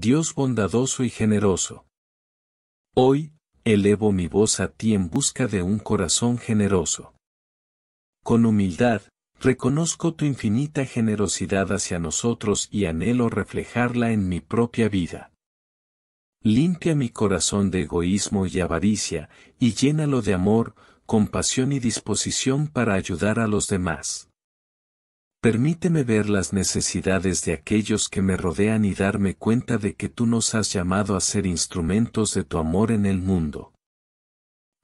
Dios bondadoso y generoso. Hoy, elevo mi voz a ti en busca de un corazón generoso. Con humildad, reconozco tu infinita generosidad hacia nosotros y anhelo reflejarla en mi propia vida. Limpia mi corazón de egoísmo y avaricia, y llénalo de amor, compasión y disposición para ayudar a los demás. Permíteme ver las necesidades de aquellos que me rodean y darme cuenta de que tú nos has llamado a ser instrumentos de tu amor en el mundo.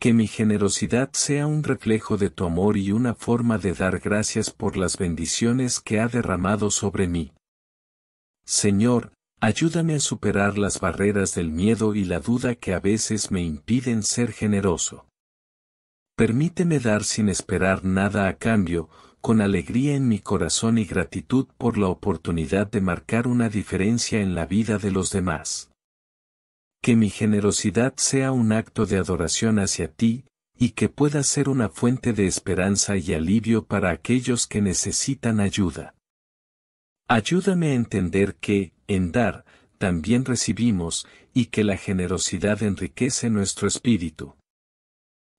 Que mi generosidad sea un reflejo de tu amor y una forma de dar gracias por las bendiciones que ha derramado sobre mí. Señor, ayúdame a superar las barreras del miedo y la duda que a veces me impiden ser generoso. Permíteme dar sin esperar nada a cambio, con alegría en mi corazón y gratitud por la oportunidad de marcar una diferencia en la vida de los demás. Que mi generosidad sea un acto de adoración hacia ti, y que pueda ser una fuente de esperanza y alivio para aquellos que necesitan ayuda. Ayúdame a entender que, en dar, también recibimos, y que la generosidad enriquece nuestro espíritu.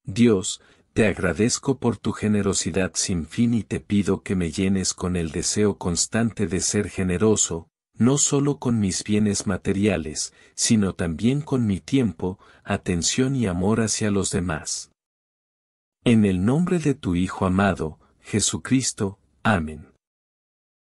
Dios, te agradezco por tu generosidad sin fin y te pido que me llenes con el deseo constante de ser generoso, no solo con mis bienes materiales, sino también con mi tiempo, atención y amor hacia los demás. En el nombre de tu Hijo amado, Jesucristo, amén.